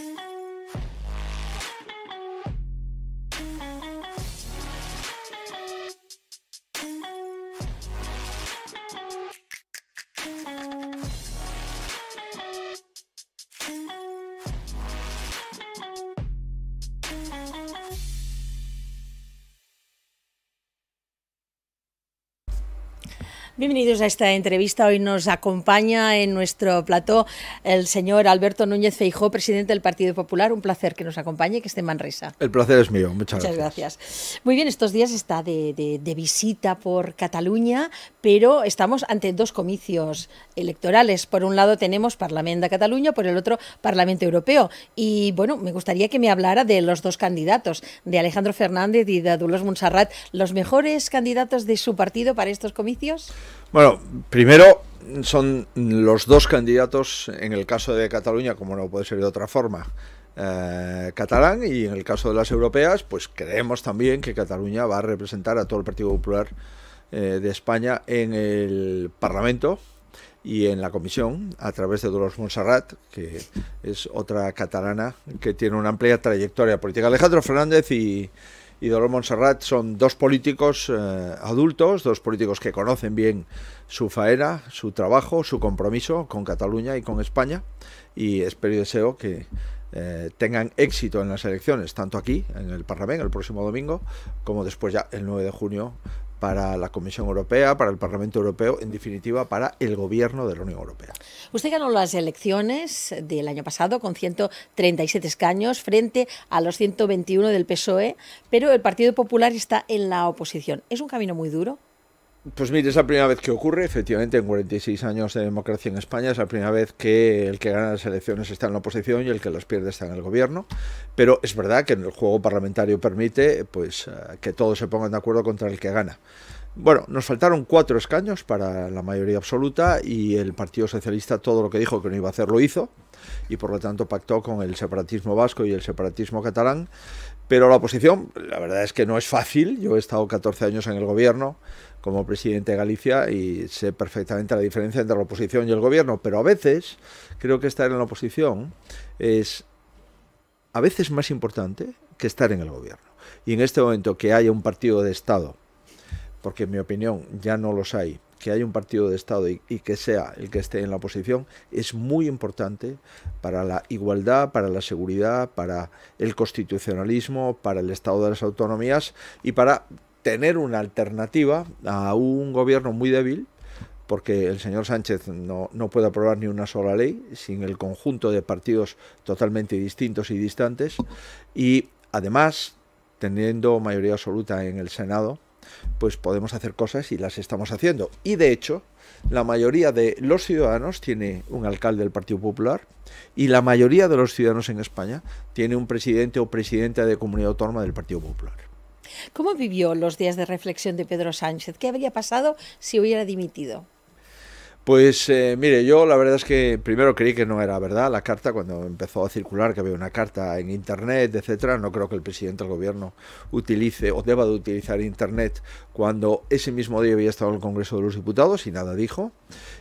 thank you Bienvenidos a esta entrevista. Hoy nos acompaña en nuestro plató el señor Alberto Núñez Feijó, presidente del Partido Popular. Un placer que nos acompañe, que esté en Manresa. El placer es mío, muchas, muchas gracias. Muy bien, estos días está de, visita por Cataluña, pero estamos ante dos comicios electorales. Por un lado tenemos Parlamento de Cataluña, por el otro Parlamento Europeo. Y bueno, me gustaría que me hablara de los dos candidatos, de Alejandro Fernández y de Adulos Monserrat, los mejores candidatos de su partido para estos comicios. Bueno, primero son los dos candidatos, en el caso de Cataluña, como no puede ser de otra forma, eh, catalán, y en el caso de las europeas, pues creemos también que Cataluña va a representar a todo el Partido Popular eh, de España en el Parlamento y en la comisión a través de Dolores Montserrat, que es otra catalana que tiene una amplia trayectoria política. Alejandro Fernández y, y Dolor Montserrat son dos políticos eh, adultos, dos políticos que conocen bien su faena, su trabajo, su compromiso con Cataluña y con España. Y espero y deseo que eh, tengan éxito en las elecciones, tanto aquí, en el Parlamento, el próximo domingo, como después ya el 9 de junio para la Comisión Europea, para el Parlamento Europeo, en definitiva para el gobierno de la Unión Europea. Usted ganó las elecciones del año pasado con 137 escaños frente a los 121 del PSOE, pero el Partido Popular está en la oposición. ¿Es un camino muy duro? Pues mire, es la primera vez que ocurre, efectivamente, en 46 años de democracia en España es la primera vez que el que gana las elecciones está en la oposición y el que las pierde está en el gobierno. Pero es verdad que el juego parlamentario permite pues, eh, que todos se pongan de acuerdo contra el que gana. Bueno, nos faltaron cuatro escaños para la mayoría absoluta y el Partido Socialista todo lo que dijo que no iba a hacer lo hizo y por lo tanto pactó con el separatismo vasco y el separatismo catalán. Pero la oposición, la verdad es que no es fácil. Yo he estado 14 años en el gobierno como presidente de Galicia y sé perfectamente la diferencia entre la oposición y el gobierno, pero a veces creo que estar en la oposición es a veces más importante que estar en el gobierno. Y en este momento que haya un partido de Estado, porque en mi opinión ya no los hay, que haya un partido de Estado y, y, que sea el que esté en la oposición es muy importante para la igualdad, para la seguridad, para el constitucionalismo, para el Estado de las autonomías y para tener una alternativa a un gobierno muy débil, porque el señor Sánchez no, no, puede aprobar ni una sola ley sin el conjunto de partidos totalmente distintos y distantes, y además, teniendo mayoría absoluta en el Senado, pues podemos hacer cosas y las estamos haciendo. Y de hecho, la mayoría de los ciudadanos tiene un alcalde del Partido Popular y la mayoría de los ciudadanos en España tiene un presidente o presidenta de comunidad autónoma del Partido Popular. ¿Cómo vivió los días de reflexión de Pedro Sánchez? ¿Qué habría pasado si hubiera dimitido? Pues eh, mire, yo la verdad es que primero creí que no era verdad la carta cuando empezó a circular, que había una carta en Internet, etcétera. No creo que el presidente del gobierno utilice o deba de utilizar Internet cuando ese mismo día había estado en el Congreso de los Diputados y nada dijo.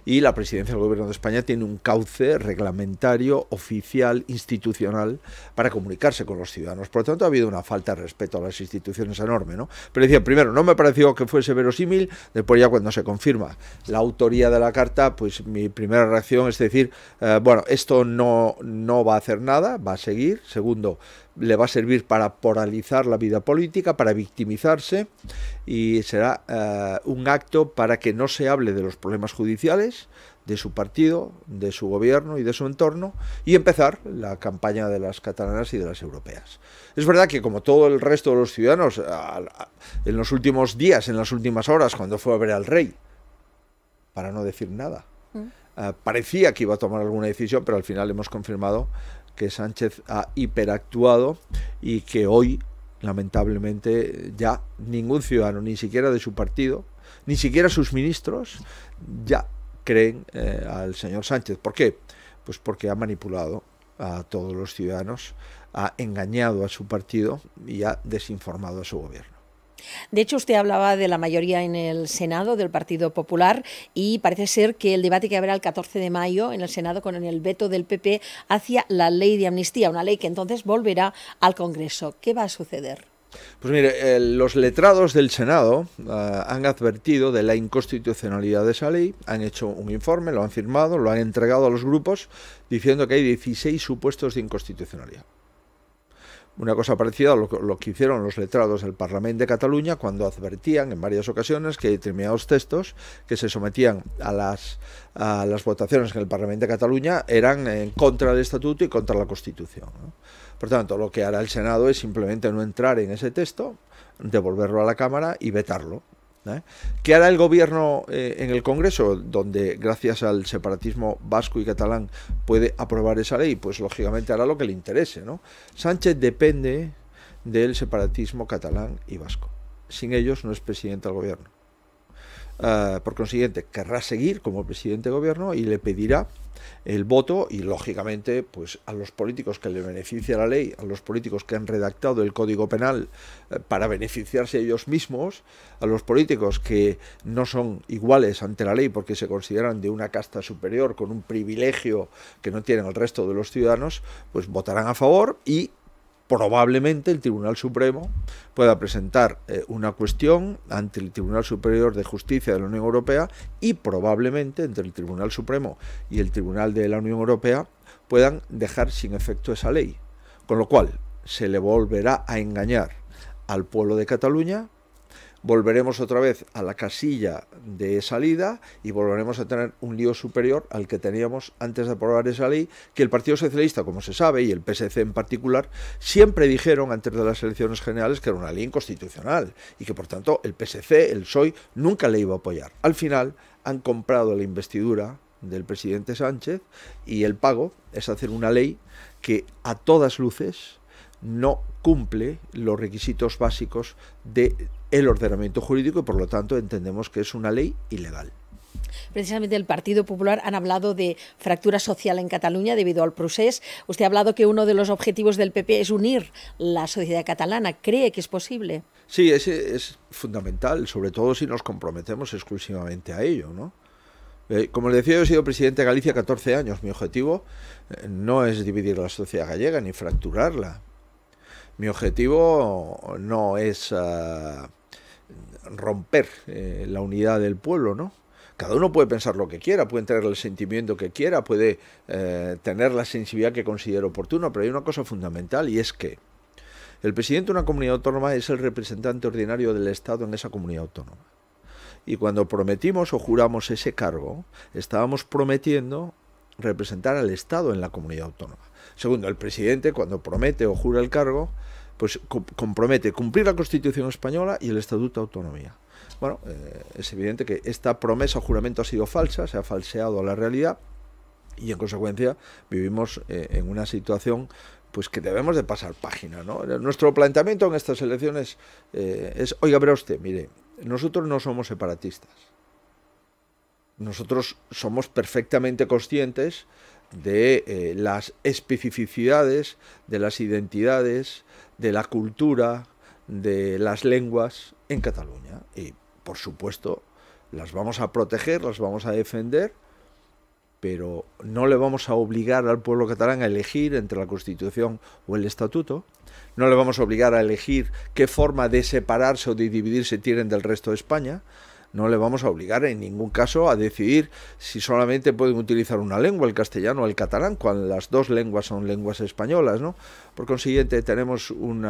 Y la presidencia del Gobierno de España tiene un cauce reglamentario, oficial, institucional para comunicarse con los ciudadanos. Por lo tanto, ha habido una falta de respeto a las instituciones enorme. ¿no? Pero decía, primero, no me pareció que fuese verosímil, después ya cuando se confirma la autoría de la carta, pues mi primera reacción es decir, eh, bueno, esto no, no va a hacer nada, va a seguir. Segundo, le va a servir para poralizar la vida política, para victimizarse y será eh, un acto para que no se hable de los problemas judiciales, de su partido, de su gobierno y de su entorno y empezar la campaña de las catalanas y de las europeas. Es verdad que como todo el resto de los ciudadanos, en los últimos días, en las últimas horas, cuando fue a ver al rey, para no decir nada, mm. eh, parecía que iba a tomar alguna decisión, pero al final hemos confirmado que Sánchez ha hiperactuado y que hoy, lamentablemente, ya ningún ciudadano, ni siquiera de su partido, ni siquiera sus ministros, ya creen eh, al señor Sánchez. ¿Por qué? Pues porque ha manipulado a todos los ciudadanos, ha engañado a su partido y ha desinformado a su gobierno. De hecho, usted hablaba de la mayoría en el Senado del Partido Popular y parece ser que el debate que habrá el 14 de mayo en el Senado con el veto del PP hacia la ley de amnistía, una ley que entonces volverá al Congreso. ¿Qué va a suceder? Pues mire, eh, los letrados del Senado eh, han advertido de la inconstitucionalidad de esa ley, han hecho un informe, lo han firmado, lo han entregado a los grupos diciendo que hay 16 supuestos de inconstitucionalidad. Una cosa parecida a lo, que hicieron los letrados del Parlamento de Cataluña cuando advertían en varias ocasiones que determinados textos que se sometían a las, a las votaciones en el Parlamento de Cataluña eran en contra del Estatuto y contra la Constitución. Por tanto, lo que hará el Senado es simplemente no entrar en ese texto, devolverlo a la Cámara y vetarlo. ¿eh? ¿Qué hará el gobierno eh, en el Congreso, donde gracias al separatismo vasco y catalán puede aprobar esa ley? Pues lógicamente hará lo que le interese. Sánchez depende del separatismo catalán y vasco. Sin ellos no es presidente del gobierno. Ah, por consiguiente, querrá seguir como presidente de gobierno y le pedirá el voto y, lógicamente, pues a los políticos que le beneficia la ley, a los políticos que han redactado el Código Penal eh, para beneficiarse ellos mismos, a los políticos que no son iguales ante la ley porque se consideran de una casta superior con un privilegio que no tienen el resto de los ciudadanos, pues votarán a favor y probablemente el Tribunal Supremo pueda presentar eh, una cuestión ante el Tribunal Superior de Justicia de la Unión Europea y probablemente entre el Tribunal Supremo y el Tribunal de la Unión Europea puedan dejar sin efecto esa ley. Con lo cual, se le volverá a engañar al pueblo de Cataluña volveremos otra vez a la casilla de salida y volveremos a tener un lío superior al que teníamos antes de aprobar esa ley, que el Partido Socialista, como se sabe, y el PSC en particular, siempre dijeron antes de las elecciones generales que era una ley inconstitucional y que por tanto el PSC, el PSOE, nunca le iba a apoyar. Al final han comprado la investidura del presidente Sánchez y el pago es hacer una ley que a todas luces no cumple los requisitos básicos de el ordenamiento jurídico y por lo tanto entendemos que es una ley ilegal. Precisamente el Partido Popular han hablado de fractura social en Cataluña debido al procés. Usted ha hablado que uno de los objetivos del PP es unir la sociedad catalana. ¿Cree que es posible? Sí, es fundamental, sobre todo si nos comprometemos exclusivamente a ello, eh, como le decía, yo he sido presidente de Galicia 14 años. Mi objetivo eh, no es dividir la sociedad gallega ni fracturarla. Mi objetivo no es ah, romper eh, la unidad del pueblo, ¿no? Cada uno puede pensar lo que quiera, puede tener el sentimiento que quiera, puede eh, tener la sensibilidad que considere oportuno... pero hay una cosa fundamental y es que el presidente de una comunidad autónoma es el representante ordinario del Estado en esa comunidad autónoma. Y cuando prometimos o juramos ese cargo, estábamos prometiendo representar al Estado en la comunidad autónoma. Segundo, el presidente cuando promete o jura el cargo, pues compromete cumplir la Constitución española y el Estatuto de Autonomía. Bueno, eh, es evidente que esta promesa o juramento ha sido falsa, se ha falseado a la realidad y en consecuencia vivimos eh, en una situación pues que debemos de pasar página. Nuestro planteamiento en estas elecciones eh, es, oiga, verá usted, mire, nosotros no somos separatistas. Nosotros somos perfectamente conscientes de las especificidades, de las identidades, de la cultura, de las lenguas en Cataluña. Y, por supuesto, las vamos a proteger, las vamos a defender, pero no le vamos a obligar al pueblo catalán a elegir entre la Constitución o el Estatuto, no le vamos a obligar a elegir qué forma de separarse o de dividirse tienen del resto de España, no le vamos a obligar en ningún caso a decidir si solamente pueden utilizar una lengua, el castellano o el catalán, cuando las dos lenguas son lenguas españolas, ¿no? Por consiguiente, tenemos un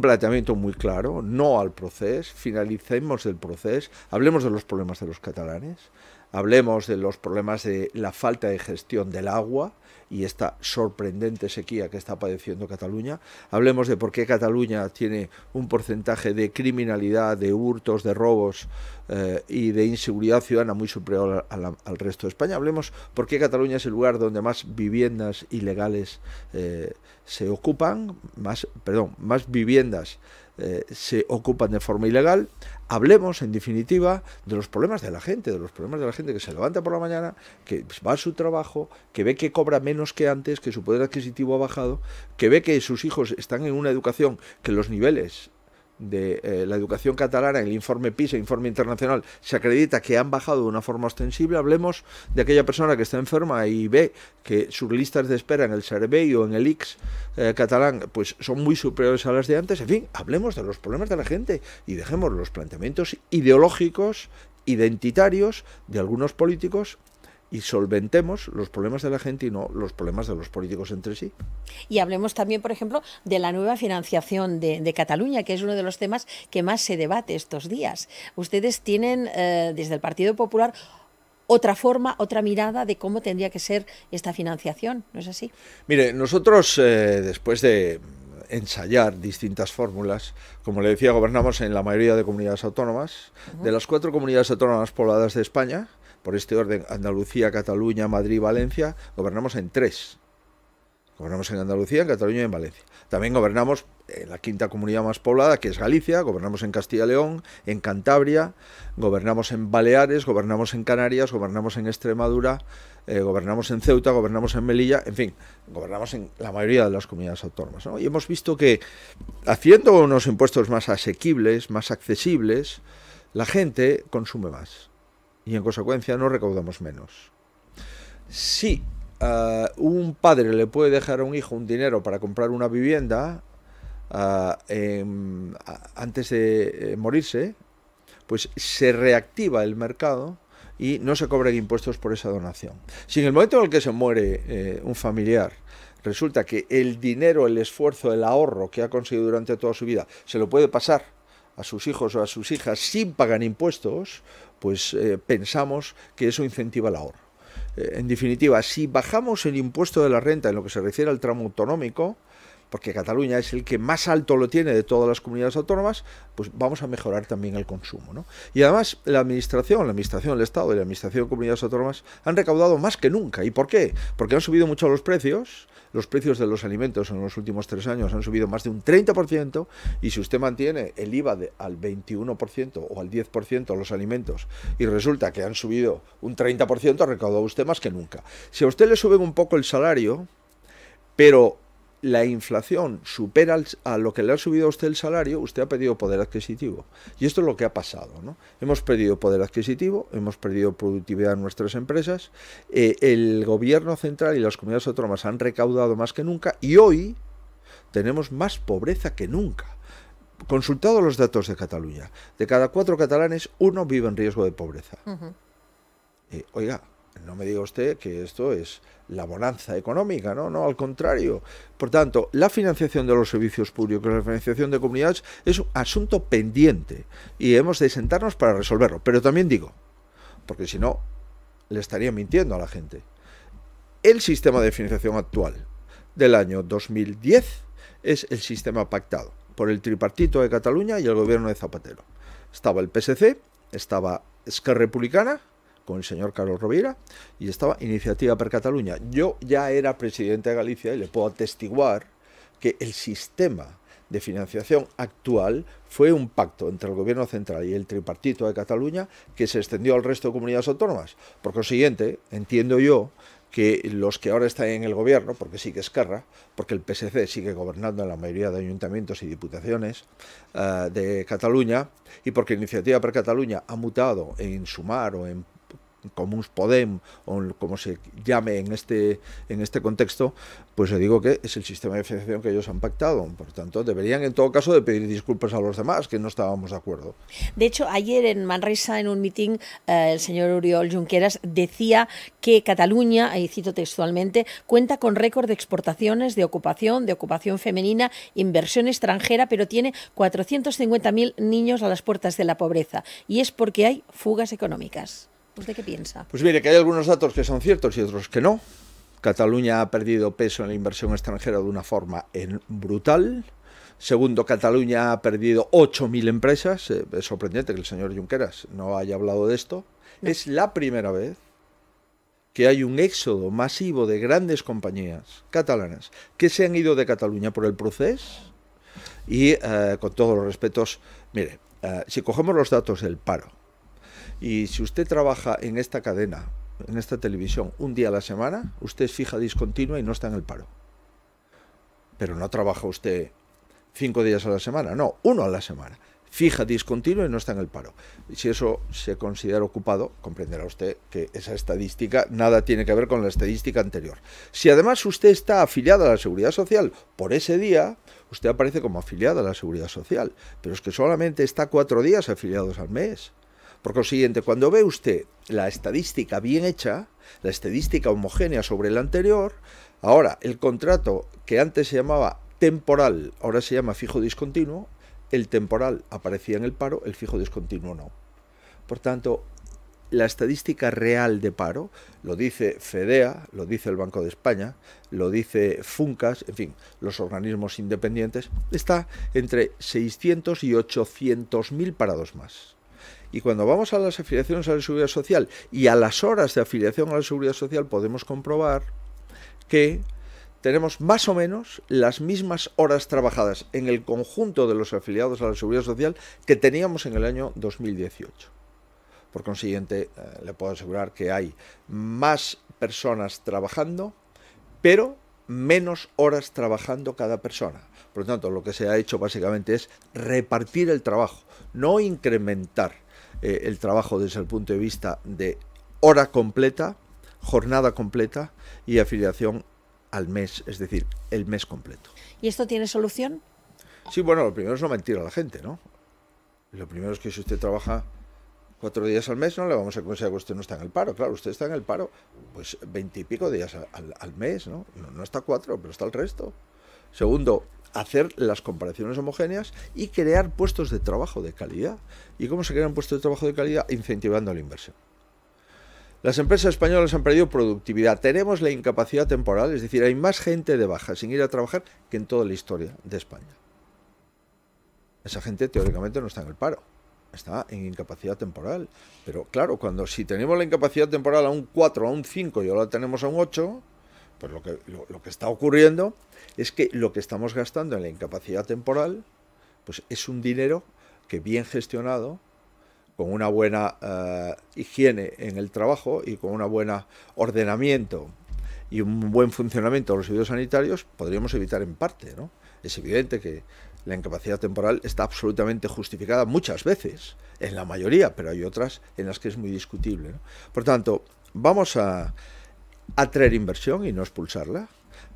planteamiento muy claro, no al proceso, finalicemos el proceso, hablemos de los problemas de los catalanes, hablemos de los problemas de la falta de gestión del agua, y esta sorprendente sequía que está padeciendo Cataluña. Hablemos de por qué Cataluña tiene un porcentaje de criminalidad, de hurtos, de robos eh, y de inseguridad ciudadana muy superior al resto de España. Hablemos por qué Cataluña es el lugar donde más viviendas ilegales eh, se ocupan, más, perdón, más viviendas eh, se ocupan de forma ilegal. Hablemos, en definitiva, de los problemas de la gente, de los problemas de la gente que se levanta por la mañana, que pues, va a su trabajo, que ve que cobra menos que antes, que su poder adquisitivo ha bajado, que ve que sus hijos están en una educación que los niveles de eh, la educación catalana en el informe PISA, informe internacional, se acredita que han bajado de una forma ostensible, hablemos de aquella persona que está enferma y ve que sus listas de espera en el Servei o en el IX eh, catalán pues son muy superiores a las de antes. En fin, hablemos de los problemas de la gente y dejemos los planteamientos ideológicos identitarios de algunos políticos y solventemos los problemas de la gente y no los problemas de los políticos entre sí. Y hablemos también, por ejemplo, de la nueva financiación de, Cataluña, que es uno de los temas que más se debate estos días. Ustedes tienen, eh, desde el Partido Popular, otra forma, otra mirada de cómo tendría que ser esta financiación, ¿no es así? Mire, nosotros, eh, después de ensayar distintas fórmulas. Como le decía, gobernamos en la mayoría de comunidades autónomas. De las cuatro comunidades autónomas pobladas de España, por este orden, Andalucía, Cataluña, Madrid, Valencia, gobernamos en tres. Gobernamos en Andalucía, en Cataluña y en Valencia. También gobernamos en la quinta comunidad más poblada, que es Galicia, gobernamos en Castilla y León, en Cantabria, gobernamos en Baleares, gobernamos en Canarias, gobernamos en Extremadura, eh, gobernamos en Ceuta, gobernamos en Melilla, en fin, gobernamos en la mayoría de las comunidades autónomas. Y hemos visto que haciendo unos impuestos más asequibles, más accesibles, la gente consume más y en consecuencia no recaudamos menos. Si eh, un padre le puede dejar a un hijo un dinero para comprar una vivienda eh, em, antes de eh, morirse, pues se reactiva el mercado y no se cobran impuestos por esa donación. Si en el momento en el que se muere un familiar resulta que el dinero, el esfuerzo, el ahorro que ha conseguido durante toda su vida se lo puede pasar a sus hijos o a sus hijas sin pagar impuestos, pues eh, pensamos que eso incentiva el ahorro. Eh, en definitiva, si bajamos el impuesto de la renta en lo que se refiere al tramo autonómico, porque Cataluña es el que más alto lo tiene de todas las comunidades autónomas, pues vamos a mejorar también el consumo. Y además la Administración, la Administración del Estado y la Administración de comunidades autónomas han recaudado más que nunca. ¿Y por qué? Porque han subido mucho los precios, los precios de los alimentos en los últimos tres años han subido más de un 30% y si usted mantiene el IVA al 21% o al 10% los alimentos y resulta que han subido un 30%, ha recaudado usted más que nunca. Si a usted le suben un poco el salario, pero la inflación supera a lo que le ha subido a usted el salario, usted ha perdido poder adquisitivo. Y esto es lo que ha pasado. Hemos perdido poder adquisitivo, hemos perdido productividad en nuestras empresas, eh, el gobierno central y las comunidades autónomas han recaudado más que nunca y hoy tenemos más pobreza que nunca. Consultado los datos de Cataluña, de cada cuatro catalanes, uno vive en riesgo de pobreza. Eh, oiga, no me diga usted que esto es la bonanza económica, ¿no? No, al contrario. Por tanto, la financiación de los servicios públicos, la financiación de comunidades es un asunto pendiente y hemos de sentarnos para resolverlo. Pero también digo, porque si no, le estaría mintiendo a la gente. El sistema de financiación actual del año 2010 es el sistema pactado por el tripartito de Cataluña y el gobierno de Zapatero. Estaba el PSC, estaba Esquerra Republicana, con el señor Carlos Rovira y estaba Iniciativa per Cataluña. Yo ya era presidente de Galicia y le puedo atestiguar que el sistema de financiación actual fue un pacto entre el Gobierno Central y el Tripartito de Cataluña que se extendió al resto de comunidades autónomas. Por consiguiente, entiendo yo que los que ahora están en el gobierno, porque sigue Esquerra, porque el PSC sigue gobernando en la mayoría de ayuntamientos y diputaciones eh, de Cataluña, y porque Iniciativa per Cataluña ha mutado en Sumar o en Comuns Podem, o como se llame en este, en este contexto, pues le digo que es el sistema de financiación que ellos han pactado. Por tanto, deberían en todo caso de pedir disculpas a los demás, que no estábamos de acuerdo. De hecho, ayer en Manresa, en un mitin, eh, el señor Uriol Junqueras decía que Cataluña, y cito textualmente, cuenta con récord de exportaciones, de ocupación, de ocupación femenina, inversión extranjera, pero tiene 450.000 niños a las puertas de la pobreza. Y es porque hay fugas económicas. ¿Usted qué piensa? Pues mire, que hay algunos datos que son ciertos y otros que no. Cataluña ha perdido peso en la inversión extranjera de una forma brutal. Segundo, Cataluña ha perdido 8.000 empresas. Eh, es sorprendente que el señor Junqueras no haya hablado de esto. Es la primera vez que hay un éxodo masivo de grandes compañías catalanas que se han ido de Cataluña por el proceso. Y eh, con todos los respetos, mire, eh, si cogemos los datos del paro, y si usted trabaja en esta cadena, en esta televisión, un día a la semana, usted es fija discontinua y no está en el paro. Pero no trabaja usted cinco días a la semana, no, uno a la semana. Fija, discontinua y no está en el paro. Y Si eso se considera ocupado, comprenderá usted que esa estadística nada tiene que ver con la estadística anterior. Si además usted está afiliado a la Seguridad Social por ese día, usted aparece como afiliado a la Seguridad Social, pero es que solamente está cuatro días afiliados al mes. Por consiguiente, cuando ve usted la estadística bien hecha, la estadística homogénea sobre la anterior, ahora el contrato que antes se llamaba temporal, ahora se llama fijo discontinuo, el temporal aparecía en el paro, el fijo discontinuo no. Por tanto, la estadística real de paro, lo dice FEDEA, lo dice el Banco de España, lo dice FUNCAS, en fin, los organismos independientes, está entre 600 y 800 mil parados más. Y cuando vamos a las afiliaciones a la seguridad social y a las horas de afiliación a la seguridad social, podemos comprobar que tenemos más o menos las mismas horas trabajadas en el conjunto de los afiliados a la seguridad social que teníamos en el año 2018. Por consiguiente, eh, le puedo asegurar que hay más personas trabajando, pero menos horas trabajando cada persona. Por lo tanto, lo que se ha hecho básicamente es repartir el trabajo, no incrementar eh, el trabajo desde el punto de vista de hora completa, jornada completa y afiliación al mes, es decir, el mes completo. ¿Y esto tiene solución? Sí, bueno, lo primero es no mentir a la gente, ¿no? Lo primero es que si usted trabaja cuatro días al mes, no le vamos a considerar que usted no está en el paro. Claro, usted está en el paro, pues veintipico días al, mes, ¿no? ¿no? está cuatro, pero está el resto. Segundo, hacer las comparaciones homogéneas y crear puestos de trabajo de calidad. ¿Y cómo se crean puestos de trabajo de calidad? Incentivando la inversión. Las empresas españolas han perdido productividad. Tenemos la incapacidad temporal, es decir, hay más gente de baja sin ir a trabajar que en toda la historia de España. Esa gente teóricamente no está en el paro, está en incapacidad temporal. Pero claro, cuando si tenemos la incapacidad temporal a un 4, a un 5 y ahora tenemos a un 8, pues lo que, lo, que está ocurriendo es que lo que estamos gastando en la incapacidad temporal, pues es un dinero que bien gestionado, con una buena eh, higiene en el trabajo y con un buen ordenamiento y un buen funcionamiento de los servicios sanitarios, podríamos evitar en parte. ¿no? Es evidente que la incapacidad temporal está absolutamente justificada muchas veces, en la mayoría, pero hay otras en las que es muy discutible. Por tanto, vamos a atraer inversión y no expulsarla.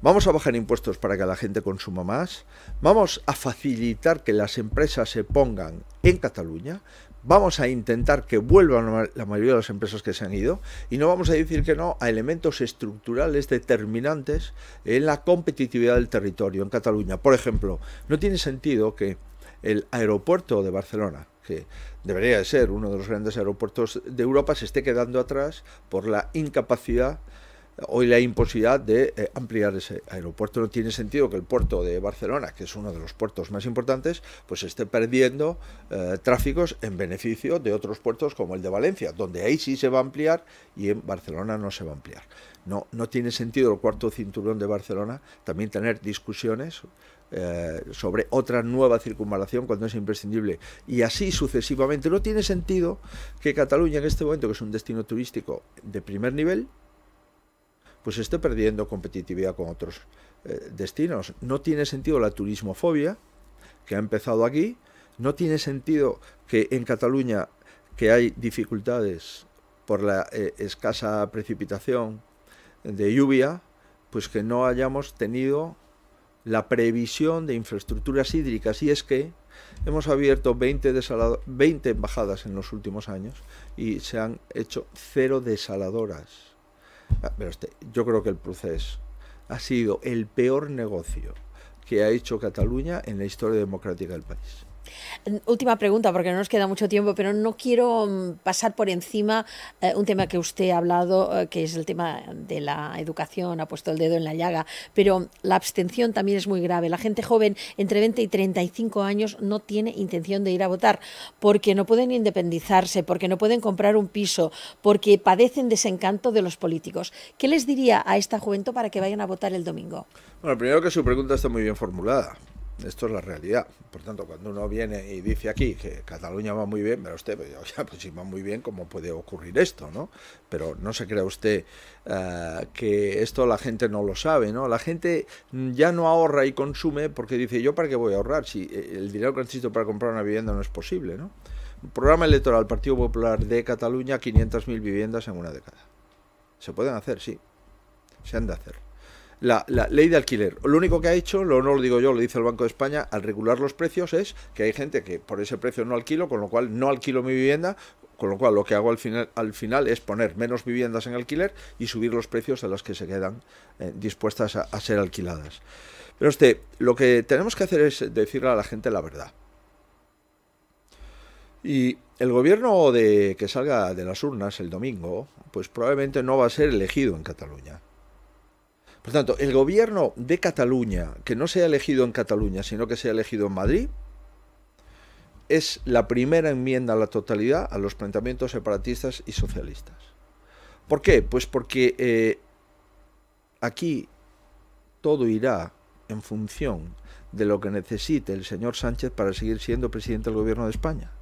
Vamos a bajar impuestos para que la gente consuma más. Vamos a facilitar que las empresas se pongan en Cataluña. Vamos a intentar que vuelvan la mayoría de las empresas que se han ido y no vamos a decir que no a elementos estructurales determinantes en la competitividad del territorio en Cataluña. Por ejemplo, no tiene sentido que el aeropuerto de Barcelona, que debería de ser uno de los grandes aeropuertos de Europa, se esté quedando atrás por la incapacidad hoy la imposibilidad de eh, ampliar ese aeropuerto. No tiene sentido que el puerto de Barcelona, que es uno de los puertos más importantes, pues esté perdiendo eh, tráficos en beneficio de otros puertos como el de Valencia, donde ahí sí se va a ampliar y en Barcelona no se va a ampliar. No, no tiene sentido el cuarto cinturón de Barcelona también tener discusiones eh, sobre otra nueva circunvalación cuando es imprescindible. Y así sucesivamente. No tiene sentido que Cataluña en este momento, que es un destino turístico de primer nivel, pues esté perdiendo competitividad con otros eh, destinos. No tiene sentido la turismofobia que ha empezado aquí, no tiene sentido que en Cataluña, que hay dificultades por la eh, escasa precipitación de lluvia, pues que no hayamos tenido la previsión de infraestructuras hídricas. Y es que hemos abierto 20, 20 embajadas en los últimos años y se han hecho cero desaladoras Ah, este, yo creo que el proceso ha sido el peor negocio que ha hecho Cataluña en la historia democrática del país. Última pregunta, porque no nos queda mucho tiempo, pero no quiero mm, pasar por encima eh, un tema que usted ha hablado, eh, que es el tema de la educación, ha puesto el dedo en la llaga, pero la abstención también es muy grave. La gente joven entre 20 y 35 años no tiene intención de ir a votar porque no pueden independizarse, porque no pueden comprar un piso, porque padecen desencanto de los políticos. ¿Qué les diría a esta juventud para que vayan a votar el domingo? Bueno, primero que su pregunta está muy bien formulada esto es la realidad. Por tanto, cuando uno viene y dice aquí que Cataluña va muy bien, pero usted, pues, pues si va muy bien, ¿cómo puede ocurrir esto? ¿no? Pero no se crea usted eh, que esto la gente no lo sabe. ¿no? La gente ya no ahorra y consume porque dice, ¿yo para qué voy a ahorrar? Si eh, el dinero que necesito para comprar una vivienda no es posible. ¿no? Programa electoral Partido Popular de Cataluña, 500.000 viviendas en una década. Se pueden hacer, sí. Se han de hacer la, ley de alquiler. Lo único que ha hecho, lo, no lo digo yo, lo dice el Banco de España, al regular los precios es que hay gente que por ese precio no alquilo, con lo cual no alquilo mi vivienda, con lo cual lo que hago al final, al final es poner menos viviendas en alquiler y subir los precios a las que se quedan eh, dispuestas a, a, ser alquiladas. Pero este, lo que tenemos que hacer es decirle a la gente la verdad. Y el gobierno de que salga de las urnas el domingo, pues probablemente no va a ser elegido en Cataluña. Por tanto, el gobierno de Cataluña, que no se ha elegido en Cataluña, sino que se ha elegido en Madrid, es la primera enmienda a la totalidad a los planteamientos separatistas y socialistas. ¿Por qué? Pues porque eh, aquí todo irá en función de lo que necesite el señor Sánchez para seguir siendo presidente del gobierno de España.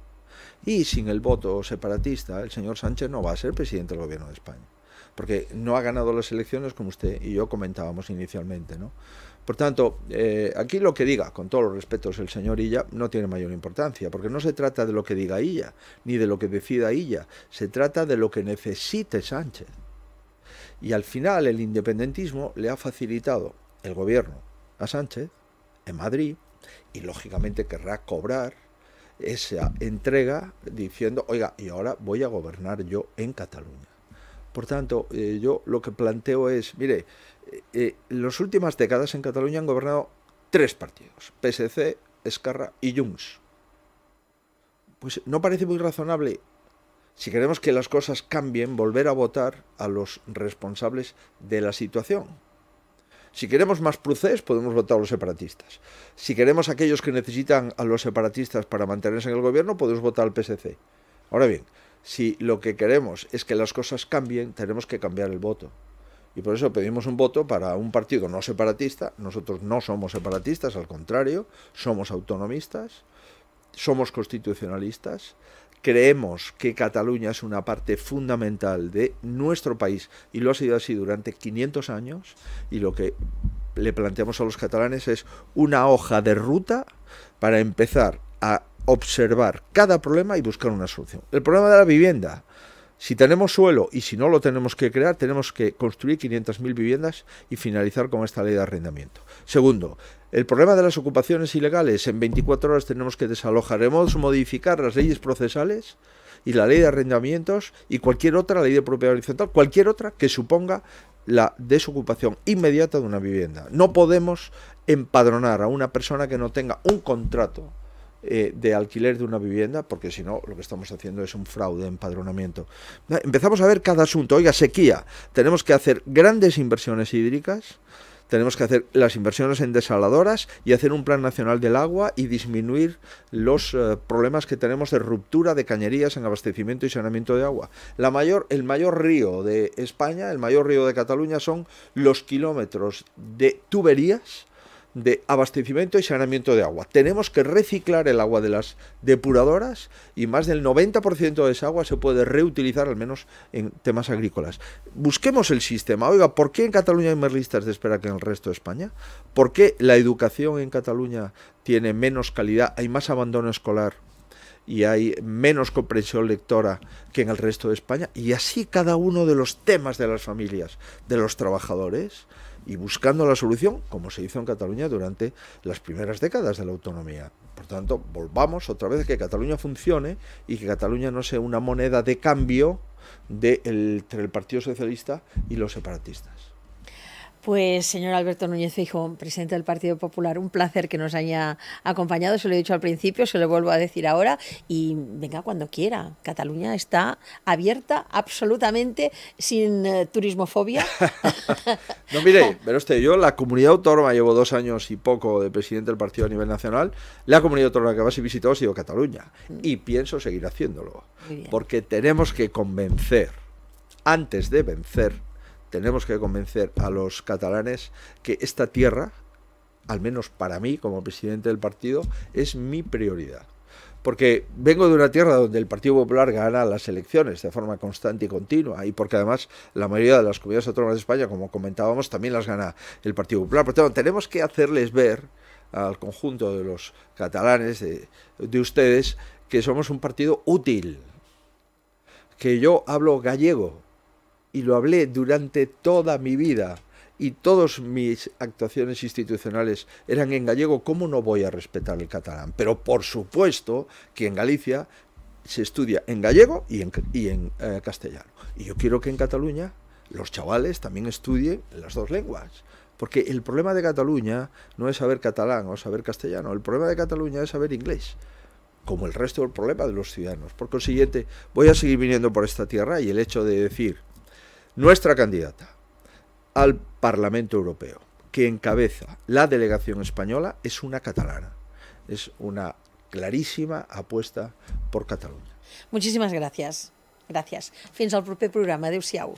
Y sin el voto separatista, el señor Sánchez no va a ser presidente del gobierno de España porque no ha ganado las elecciones como usted y yo comentábamos inicialmente. ¿no? Por tanto, eh, aquí lo que diga, con todos los respetos, el señor Illa no tiene mayor importancia, porque no se trata de lo que diga Illa, ni de lo que decida Illa, se trata de lo que necesite Sánchez. Y al final el independentismo le ha facilitado el gobierno a Sánchez en Madrid y lógicamente querrá cobrar esa entrega diciendo, oiga, y ahora voy a gobernar yo en Cataluña. Por tanto, eh, yo lo que planteo es, mire, eh, eh, las últimas décadas en Cataluña han gobernado tres partidos, PSC, Escarra y Junts. Pues no parece muy razonable, si queremos que las cosas cambien, volver a votar a los responsables de la situación, si queremos más procés, podemos votar a los separatistas. Si queremos aquellos que necesitan a los separatistas para mantenerse en el gobierno, podemos votar al PSC. Ahora bien, si lo que queremos es que las cosas cambien, tenemos que cambiar el voto. Y por eso pedimos un voto para un partido no separatista. Nosotros no somos separatistas, al contrario, somos autonomistas, somos constitucionalistas. Creemos que Cataluña es una parte fundamental de nuestro país y lo ha sido así durante 500 años. Y lo que le planteamos a los catalanes es una hoja de ruta para empezar a observar cada problema y buscar una solución. El problema de la vivienda. Si tenemos suelo y si no lo tenemos que crear, tenemos que construir 500.000 viviendas y finalizar con esta ley de arrendamiento. Segundo, el problema de las ocupaciones ilegales. En 24 horas tenemos que desalojar, desalojaremos, modificar las leyes procesales y la ley de arrendamientos y cualquier otra ley de propiedad horizontal, cualquier otra que suponga la desocupación inmediata de una vivienda. No podemos empadronar a una persona que no tenga un contrato eh, de alquiler de una vivienda, porque si no, lo que estamos haciendo es un fraude, empadronamiento. Empezamos a ver cada asunto. Oiga, sequía. Tenemos que hacer grandes inversiones hídricas tenemos que hacer las inversiones en desaladoras y hacer un plan nacional del agua y disminuir los eh, problemas que tenemos de ruptura de cañerías en abastecimiento y saneamiento de agua. La mayor, el mayor río de España, el mayor río de Cataluña son los kilómetros de tuberías de abastecimiento y saneamiento de agua. Tenemos que reciclar el agua de las depuradoras y más del 90% de esa agua se puede reutilizar, al menos en temas agrícolas. Busquemos el sistema. Oiga, ¿por qué en Cataluña hay más listas de espera que en el resto de España? ¿Por qué la educación en Cataluña tiene menos calidad, hay más abandono escolar y hay menos comprensión lectora que en el resto de España? Y así cada uno de los temas de las familias, de los trabajadores y buscando la solución, como se hizo en Cataluña durante las primeras décadas de la autonomía. Por tanto, volvamos otra vez a que Cataluña funcione y que Cataluña no sea una moneda de cambio entre el Partido Socialista y los separatistas. Pues, señor Alberto Núñez hijo, presidente del Partido Popular, un placer que nos haya acompañado. Se lo he dicho al principio, se lo vuelvo a decir ahora. Y venga cuando quiera. Cataluña está abierta absolutamente sin eh, turismofobia. no, mire, pero usted, yo la comunidad autónoma, llevo dos años y poco de presidente del partido a nivel nacional, la comunidad autónoma que más he visitado ha sido Cataluña. Mm. Y pienso seguir haciéndolo. Porque tenemos que convencer, antes de vencer, tenemos que convencer a los catalanes que esta tierra, al menos para mí como presidente del partido, es mi prioridad. Porque vengo de una tierra donde el Partido Popular gana las elecciones de forma constante y continua, y porque además la mayoría de las comunidades autónomas de España, como comentábamos, también las gana el Partido Popular. Por tanto, tenemos que hacerles ver al conjunto de los catalanes, de, de ustedes, que somos un partido útil, que yo hablo gallego, y lo hablé durante toda mi vida y todas mis actuaciones institucionales eran en gallego, ¿cómo no voy a respetar el catalán? Pero por supuesto que en Galicia se estudia en gallego y en, y en eh, castellano. Y yo quiero que en Cataluña los chavales también estudien las dos lenguas. Porque el problema de Cataluña no es saber catalán o saber castellano, el problema de Cataluña es saber inglés como el resto del problema de los ciudadanos. Por consiguiente, voy a seguir viniendo por esta tierra y el hecho de decir nuestra candidata al Parlamento Europeo, que encabeza la delegación española, es una catalana. Es una clarísima apuesta por Cataluña. Muchísimas gracias. Gracias. Fins al propio programa. de siau